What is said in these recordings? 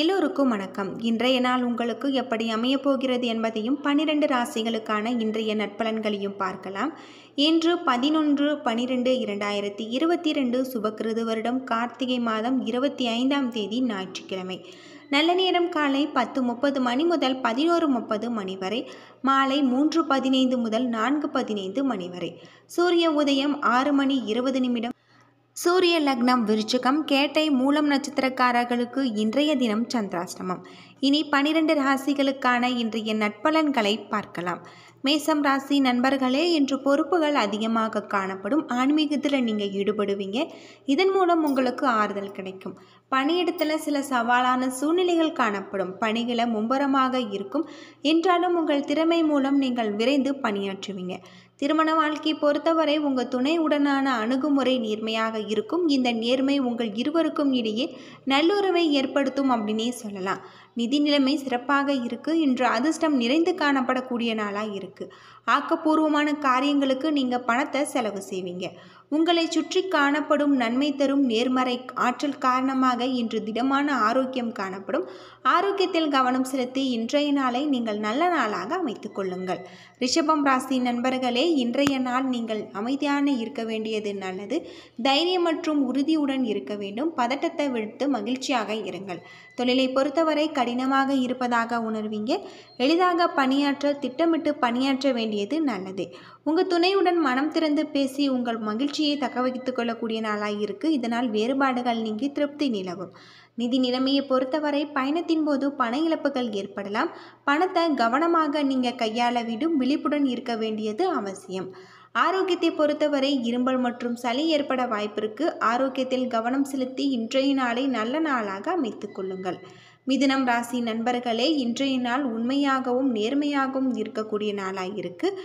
எல்லோருக்கும் வணக்கம் இன்றைய நாள் உங்களுக்கு எப்படி அமையப் போகிறது என்பதையும் பனிரெண்டு ராசிகளுக்கான இன்றைய நட்பலன்களையும் பார்க்கலாம் இன்று பதினொன்று பனிரெண்டு இரண்டாயிரத்தி இருபத்தி ரெண்டு சுபக்கிருது வருடம் கார்த்திகை மாதம் இருபத்தி ஐந்தாம் தேதி ஞாயிற்றுக்கிழமை நல்ல நேரம் காலை பத்து முப்பது மணி முதல் பதினோரு முப்பது மணி வரை மாலை மூன்று பதினைந்து முதல் நான்கு பதினைந்து மணி வரை சூரிய உதயம் ஆறு மணி இருபது நிமிடம் சூரிய லக்னம் விருச்சிகம் கேட்டை மூலம் நட்சத்திரக்காரர்களுக்கு இன்றைய தினம் சந்திராஷ்டமம் இனி பனிரெண்டு ராசிகளுக்கான இன்றைய நட்பலன்களை பார்க்கலாம் மேசம் ராசி நண்பர்களே இன்று பொறுப்புகள் அதிகமாக காணப்படும் ஆன்மீகத்தில் நீங்கள் ஈடுபடுவீங்க இதன் மூலம் உங்களுக்கு ஆறுதல் கிடைக்கும் பணியிடத்தில் சில சவாலான சூழ்நிலைகள் காணப்படும் பணிகளை மும்பரமாக இருக்கும் என்றாலும் உங்கள் திறமை மூலம் நீங்கள் விரைந்து பணியாற்றுவீங்க திருமண வாழ்க்கை பொறுத்தவரை உங்கள் துணையுடனான அணுகுமுறை நேர்மையாக இருக்கும் இந்த நேர்மை உங்கள் இருவருக்கும் இடையே நல்லுறவை ஏற்படுத்தும் அப்படின்னே சொல்லலாம் நிதி நிலைமை சிறப்பாக இருக்குது இன்று அதிர்ஷ்டம் நிறைந்து காணப்படக்கூடிய நாளாக இருக்குது ஆக்கப்பூர்வமான காரியங்களுக்கு நீங்கள் பணத்தை செலவு செய்வீங்க உங்களை சுற்றி காணப்படும் நன்மை தரும் நேர்மறை ஆற்றல் காரணமாக இன்று திடமான ஆரோக்கியம் காணப்படும் ஆரோக்கியத்தில் கவனம் செலுத்தி இன்றைய நாளை நீங்கள் நல்ல நாளாக அமைத்து கொள்ளுங்கள் ரிஷபம் ராசி நண்பர்களே இன்றைய நாள் நீங்கள் அமைதியான இருக்க வேண்டியது நல்லது தைரியம் மற்றும் உறுதியுடன் இருக்க வேண்டும் பதட்டத்தை விடுத்து மகிழ்ச்சியாக இருங்கள் தொழிலை பொறுத்தவரை கடினமாக இருப்பதாக உணர்வீங்க எளிதாக பணியாற்ற திட்டமிட்டு பணியாற்ற வேண்டியது நல்லது உங்கள் துணையுடன் மனம் திறந்து பேசி உங்கள் மகிழ்ச்சி மகிழ்ச்சியை தக்க வைத்து கொள்ளக்கூடிய நாளாக இருக்குது இதனால் வேறுபாடுகள் நீங்கி திருப்தி நிலவும் நிதி நிலைமையை பொறுத்தவரை பயணத்தின் போது பண இழப்புகள் ஏற்படலாம் பணத்தை கவனமாக நீங்கள் கையாள விடும் விழிப்புடன் இருக்க வேண்டியது அவசியம் ஆரோக்கியத்தை பொறுத்தவரை இரும்பல் மற்றும் சளி ஏற்பட வாய்ப்பிற்கு ஆரோக்கியத்தில் கவனம் செலுத்தி இன்றைய நாளை நல்ல நாளாக அமைத்துக் கொள்ளுங்கள் மிதுனம் ராசி நண்பர்களே இன்றைய நாள் உண்மையாகவும் நேர்மையாகவும் இருக்கக்கூடிய நாளாக இருக்குது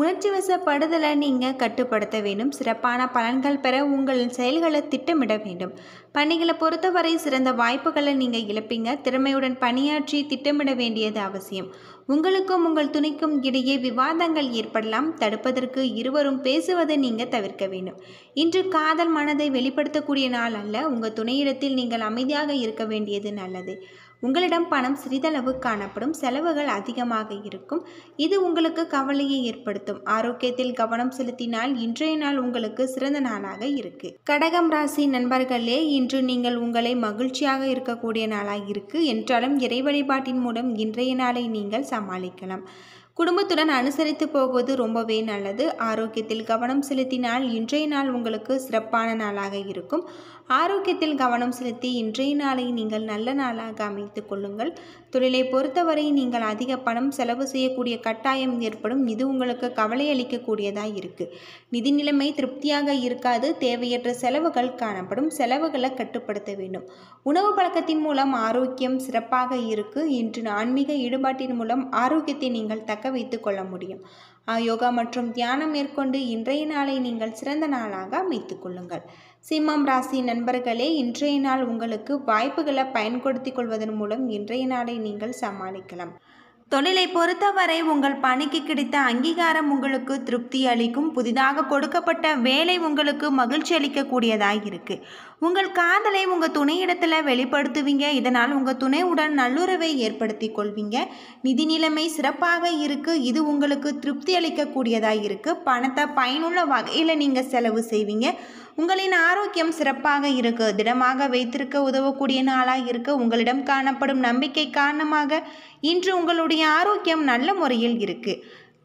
உணர்ச்சி வசப்படுதலை நீங்கள் கட்டுப்படுத்த வேண்டும் சிறப்பான பலன்கள் பெற உங்கள் செயல்களை திட்டமிட வேண்டும் பணிகளை பொறுத்தவரை சிறந்த வாய்ப்புகளை நீங்கள் இழப்பீங்க திறமையுடன் பணியாற்றி திட்டமிட வேண்டியது அவசியம் உங்களுக்கும் உங்கள் துணைக்கும் இடையே விவாதங்கள் ஏற்படலாம் தடுப்பதற்கு இருவரும் பேசுவதை நீங்கள் தவிர்க்க வேண்டும் இன்று காதல் மனதை வெளிப்படுத்தக்கூடிய நாள் அல்ல உங்கள் துணையிடத்தில் நீங்கள் அமைதியாக இருக்க வேண்டியது நல்லது உங்களிடம் பணம் சிறிதளவு காணப்படும் செலவுகள் அதிகமாக இருக்கும் இது உங்களுக்கு கவலையை ஏற்படுத்தும் ஆரோக்கியத்தில் கவனம் செலுத்தினால் இன்றைய நாள் உங்களுக்கு சிறந்த நாளாக இருக்கு கடகம் ராசி நண்பர்களே இன்று நீங்கள் உங்களை மகிழ்ச்சியாக இருக்கக்கூடிய நாளாக இருக்கு என்றாலும் இறை வழிபாட்டின் மூலம் இன்றைய நாளை நீங்கள் சமாளிக்கலாம் குடும்பத்துடன் அனுசரித்து போவது ரொம்பவே நல்லது ஆரோக்கியத்தில் கவனம் செலுத்தினால் இன்றைய நாள் உங்களுக்கு சிறப்பான நாளாக இருக்கும் ஆரோக்கியத்தில் கவனம் செலுத்தி இன்றைய நாளை நீங்கள் நல்ல நாளாக அமைத்து கொள்ளுங்கள் தொழிலை பொறுத்தவரை நீங்கள் அதிக பணம் செலவு செய்யக்கூடிய கட்டாயம் ஏற்படும் இது உங்களுக்கு கவலை அளிக்கக்கூடியதாக இருக்குது நிதி நிலைமை திருப்தியாக இருக்காது தேவையற்ற செலவுகள் காணப்படும் செலவுகளை கட்டுப்படுத்த வேண்டும் உணவு பழக்கத்தின் மூலம் ஆரோக்கியம் சிறப்பாக இருக்குது இன்று ஆன்மீக ஈடுபாட்டின் மூலம் ஆரோக்கியத்தை நீங்கள் தக்க தக்க வைத்து கொள்ள முடியும் யோகா மற்றும் தியானம் மேற்கொண்டு இன்றைய நாளை நீங்கள் சிறந்த நாளாக அமைத்துக் கொள்ளுங்கள் சிம்மம் ராசி நண்பர்களே இன்றைய நாள் உங்களுக்கு வாய்ப்புகளை பயன்படுத்தி கொள்வதன் மூலம் இன்றைய நாளை நீங்கள் சமாளிக்கலாம் தொழிலை பொறுத்தவரை உங்கள் பணிக்கு கிடைத்த அங்கீகாரம் உங்களுக்கு திருப்தி அளிக்கும் புதிதாக கொடுக்கப்பட்ட வேலை உங்களுக்கு மகிழ்ச்சி அளிக்கக்கூடியதாக இருக்குது உங்கள் காதலை உங்கள் துணையிடத்தில் வெளிப்படுத்துவீங்க இதனால் உங்கள் துணையுடன் நல்லுறவை ஏற்படுத்தி கொள்வீங்க நிதி நிலைமை சிறப்பாக இருக்குது இது உங்களுக்கு திருப்தி அளிக்கக்கூடியதாக இருக்குது பணத்தை பயனுள்ள வகையில் நீங்கள் செலவு செய்வீங்க உங்களின் ஆரோக்கியம் சிறப்பாக இருக்க திடமாக வைத்திருக்க உதவக்கூடிய நாளாக இருக்க உங்களிடம் காணப்படும் நம்பிக்கை காரணமாக இன்று உங்களுடைய ஆரோக்கியம் நல்ல முறையில் இருக்குது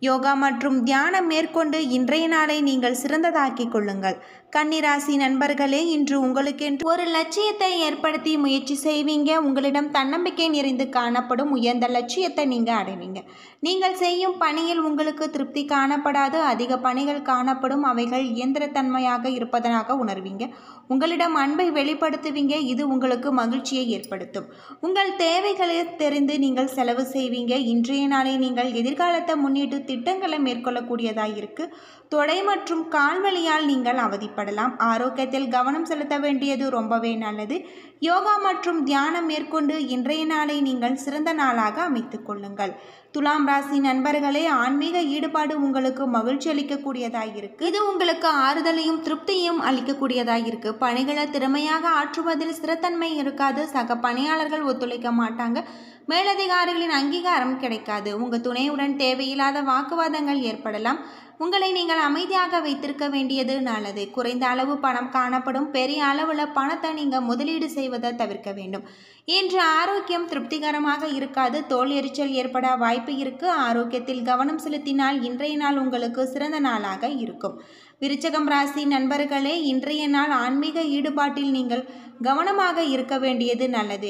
யோகா மற்றும் தியானம் மேற்கொண்டு இன்றைய நாளை நீங்கள் சிறந்ததாக்கிக் கொள்ளுங்கள் கன்னிராசி நண்பர்களே இன்று உங்களுக்கென்று ஒரு லட்சியத்தை ஏற்படுத்தி முயற்சி செய்வீங்க உங்களிடம் தன்னம்பிக்கை நிறைந்து காணப்படும் உயர்ந்த லட்சியத்தை நீங்கள் அடைவீங்க நீங்கள் செய்யும் பணியில் உங்களுக்கு திருப்தி காணப்படாது அதிக பணிகள் காணப்படும் அவைகள் இயந்திரத்தன்மையாக இருப்பதனாக உணர்வீங்க உங்களிடம் அன்பை வெளிப்படுத்துவீங்க இது உங்களுக்கு மகிழ்ச்சியை ஏற்படுத்தும் உங்கள் தேவைகளை தெரிந்து நீங்கள் செலவு செய்வீங்க இன்றைய நாளை நீங்கள் எதிர்காலத்தை முன்னிட்டு திட்டங்களை மேற்கொள்ளக்கூடியதாக இருக்குது தொடை மற்றும் கால்வழியால் நீங்கள் அவதிப்ப ஏற்படலாம் ஆரோக்கியத்தில் கவனம் செலுத்த வேண்டியது ரொம்பவே நல்லது யோகா மற்றும் தியானம் மேற்கொண்டு இன்றைய நாளை நீங்கள் சிறந்த நாளாக அமைத்து கொள்ளுங்கள் துலாம் ராசி நண்பர்களே ஆன்மீக ஈடுபாடு உங்களுக்கு மகிழ்ச்சி அளிக்கக்கூடியதாக இருக்கு இது உங்களுக்கு ஆறுதலையும் திருப்தியும் அளிக்கக்கூடியதாக இருக்கு பணிகளை திறமையாக ஆற்றுவதில் சிறத்தன்மை இருக்காது சக பணியாளர்கள் ஒத்துழைக்க மாட்டாங்க மேலதிகாரிகளின் அங்கீகாரம் கிடைக்காது உங்கள் துணையுடன் தேவையில்லாத வாக்குவாதங்கள் ஏற்படலாம் உங்களை நீங்கள் அமைதியாக வைத்திருக்க வேண்டியது நல்லது குறைந்த அளவு பணம் காணப்படும் பெரிய அளவில் பணத்தை நீங்கள் முதலீடு செய்வதை தவிர்க்க வேண்டும் இன்று ஆரோக்கியம் திருப்திகரமாக இருக்காது தோல் எரிச்சல் ஏற்பட வாய்ப்பு இருக்கு ஆரோக்கியத்தில் கவனம் செலுத்தினால் இன்றைய நாள் உங்களுக்கு சிறந்த நாளாக இருக்கும் விருச்சகம் ராசி நண்பர்களே இன்றைய நாள் ஆன்மீக ஈடுபாட்டில் நீங்கள் கவனமாக இருக்க வேண்டியது நல்லது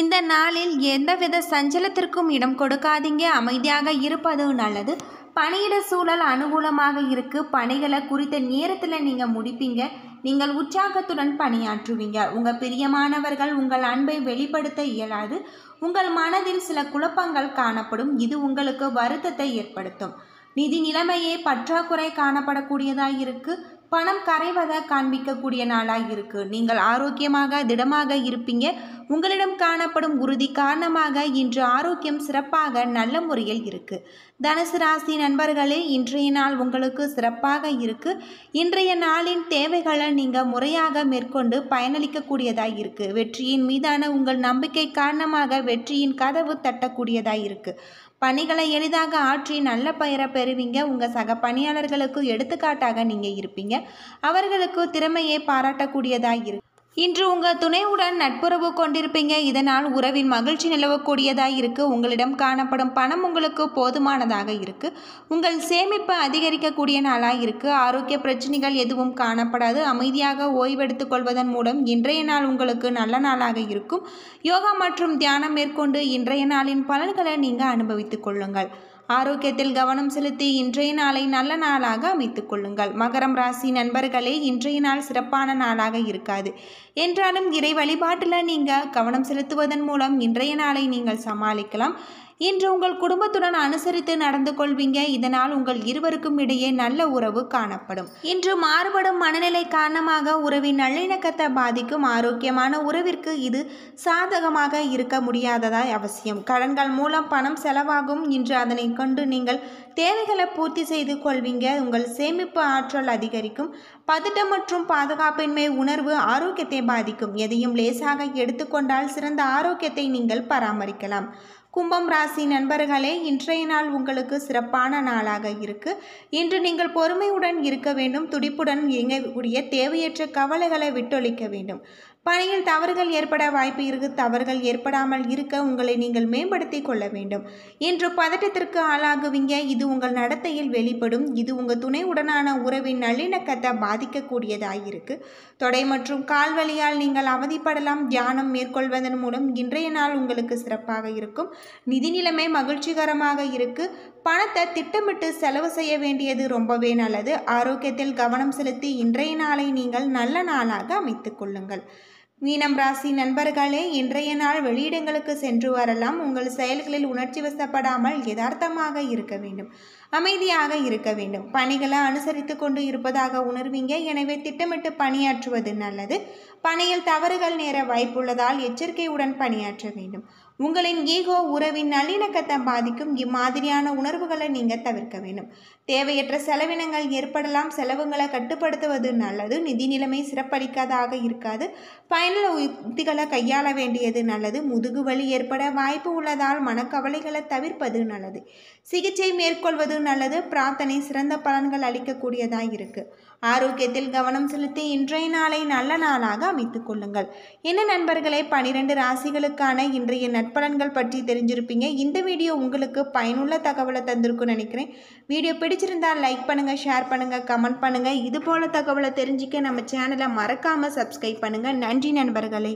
இந்த நாளில் எந்தவித சஞ்சலத்திற்கும் இடம் கொடுக்காதீங்க அமைதியாக இருப்பது நல்லது பணியிட சூழல் அனுகூலமாக இருக்குது பணிகளை குறித்த நேரத்தில் நீங்கள் முடிப்பீங்க நீங்கள் உற்சாகத்துடன் பணியாற்றுவீங்க உங்கள் பிரியமானவர்கள் உங்கள் அன்பை வெளிப்படுத்த இயலாது உங்கள் மனதில் சில குழப்பங்கள் காணப்படும் இது உங்களுக்கு வருத்தத்தை ஏற்படுத்தும் நிதி நிலைமையே பற்றாக்குறை காணப்படக்கூடியதாக இருக்குது பணம் கரைவதை காண்பிக்கக்கூடிய நாளாக இருக்குது நீங்கள் ஆரோக்கியமாக திடமாக இருப்பீங்க உங்களிடம் காணப்படும் உறுதி காரணமாக இன்று ஆரோக்கியம் சிறப்பாக நல்ல முறையில் இருக்குது தனுசு ராசி நண்பர்களே இன்றைய நாள் உங்களுக்கு சிறப்பாக இருக்குது இன்றைய நாளின் தேவைகளை நீங்கள் முறையாக மேற்கொண்டு பயனளிக்கக்கூடியதாக இருக்கு வெற்றியின் மீதான உங்கள் நம்பிக்கை காரணமாக வெற்றியின் கதவு தட்டக்கூடியதாக இருக்குது பணிகளை எளிதாக ஆற்றி நல்ல பெயரை பெறுவீங்க உங்கள் சக பணியாளர்களுக்கும் எடுத்துக்காட்டாக நீங்கள் இருப்பீங்க அவர்களுக்கு திறமையை பாராட்டக்கூடியதாக இருக்கு இன்று உங்கள் துணையுடன் நட்புறவு கொண்டிருப்பீங்க இதனால் உறவில் மகிழ்ச்சி நிலவக்கூடியதாக இருக்குது உங்களிடம் காணப்படும் பணம் உங்களுக்கு போதுமானதாக இருக்குது உங்கள் சேமிப்பு அதிகரிக்கக்கூடிய நாளாக இருக்குது ஆரோக்கிய பிரச்சனைகள் எதுவும் காணப்படாது அமைதியாக ஓய்வெடுத்துக் கொள்வதன் மூலம் இன்றைய நாள் உங்களுக்கு நல்ல நாளாக இருக்கும் யோகா மற்றும் தியானம் மேற்கொண்டு இன்றைய நாளின் பலன்களை நீங்கள் அனுபவித்துக் கொள்ளுங்கள் ஆரோக்கியத்தில் கவனம் செலுத்தி இன்றைய நாளை நல்ல நாளாக அமைத்துக் கொள்ளுங்கள் மகரம் ராசி நண்பர்களே இன்றைய நாள் சிறப்பான நாளாக இருக்காது என்றாலும் இறை வழிபாட்டில் நீங்கள் கவனம் செலுத்துவதன் மூலம் இன்றைய நாளை நீங்கள் சமாளிக்கலாம் இன்று உங்கள் குடும்பத்துடன் அனுசரித்து நடந்து கொள்வீங்க இதனால் உங்கள் இருவருக்கும் இடையே நல்ல உறவு காணப்படும் இன்று மாறுபடும் மனநிலை காரணமாக உறவின் நல்லிணக்கத்தை பாதிக்கும் ஆரோக்கியமான உறவிற்கு இது சாதகமாக இருக்க முடியாததாய் அவசியம் கடன்கள் மூலம் பணம் செலவாகும் இன்று அதனை கொண்டு நீங்கள் தேவைகளை பூர்த்தி செய்து கொள்வீங்க உங்கள் சேமிப்பு ஆற்றல் அதிகரிக்கும் பதட்டம் மற்றும் பாதுகாப்பின்மை உணர்வு ஆரோக்கியத்தை பாதிக்கும் எதையும் லேசாக எடுத்துக்கொண்டால் சிறந்த ஆரோக்கியத்தை நீங்கள் பராமரிக்கலாம் கும்பம் ராசி நண்பர்களே இன்றைய நாள் உங்களுக்கு சிறப்பான நாளாக இருக்கு இன்று நீங்கள் பொறுமையுடன் இருக்க வேண்டும் துடிப்புடன் இயங்கக்கூடிய தேவையற்ற கவலைகளை விட்டொழிக்க வேண்டும் பணியில் தவறுகள் ஏற்பட வாய்ப்பு இருக்கு தவறுகள் ஏற்படாமல் இருக்க உங்களை நீங்கள் மேம்படுத்தி கொள்ள வேண்டும் இன்று பதட்டத்திற்கு ஆளாகுவீங்க இது உங்கள் நடத்தையில் வெளிப்படும் இது உங்கள் துணையுடனான உறவின் நல்லிணக்கத்தை பாதிக்கக்கூடியதாக இருக்கு தொடை மற்றும் கால்வழியால் நீங்கள் அவதிப்படலாம் தியானம் மேற்கொள்வதன் மூலம் இன்றைய நாள் உங்களுக்கு சிறப்பாக இருக்கும் நிதி நிலைமை மகிழ்ச்சிகரமாக இருக்கு பணத்தை திட்டமிட்டு செலவு செய்ய வேண்டியது ரொம்பவே நல்லது ஆரோக்கியத்தில் கவனம் செலுத்தி இன்றைய நாளை நீங்கள் நல்ல நாளாக அமைத்துக் கொள்ளுங்கள் மீனம் ராசி நண்பர்களே இன்றைய நாள் வெளியிடங்களுக்கு சென்று வரலாம் உங்கள் செயல்களில் உணர்ச்சி வசப்படாமல் யதார்த்தமாக இருக்க வேண்டும் அமைதியாக இருக்க வேண்டும் பணிகளை அனுசரித்து கொண்டு இருப்பதாக உணர்வீங்க எனவே திட்டமிட்டு பணியாற்றுவது நல்லது பணியில் தவறுகள் நேர வாய்ப்புள்ளதால் எச்சரிக்கையுடன் பணியாற்ற வேண்டும் உங்களின் ஈகோ உறவின் நல்லிணக்கத்தை பாதிக்கும் இம்மாதிரியான உணர்வுகளை நீங்கள் தவிர்க்க வேண்டும் தேவையற்ற செலவினங்கள் ஏற்படலாம் செலவுகளை கட்டுப்படுத்துவது நல்லது நிதி நிலைமை சிறப்பளிக்காதாக இருக்காது பயனுள்ள உத்திகளை கையாள வேண்டியது நல்லது முதுகு வலி ஏற்பட வாய்ப்பு உள்ளதால் மனக்கவலைகளை தவிர்ப்பது நல்லது சிகிச்சை மேற்கொள்வது நல்லது பிரார்த்தனை சிறந்த பலன்கள் அளிக்கக்கூடியதாக இருக்குது ஆரோக்கியத்தில் கவனம் செலுத்தி இன்றைய நாளை நல்ல நாளாக அமைத்துக் கொள்ளுங்கள் என்ன நண்பர்களே பனிரெண்டு ராசிகளுக்கான இன்றைய நட்பலன்கள் பற்றி தெரிஞ்சிருப்பீங்க இந்த வீடியோ உங்களுக்கு பயனுள்ள தகவலை தந்திருக்கும் நினைக்கிறேன் வீடியோ பிடிச்சிருந்தால் லைக் பண்ணுங்கள் ஷேர் பண்ணுங்கள் கமெண்ட் பண்ணுங்கள் இது போல் தகவலை தெரிஞ்சிக்க நம்ம சேனலை மறக்காமல் சப்ஸ்கிரைப் பண்ணுங்கள் நன்றி நண்பர்களே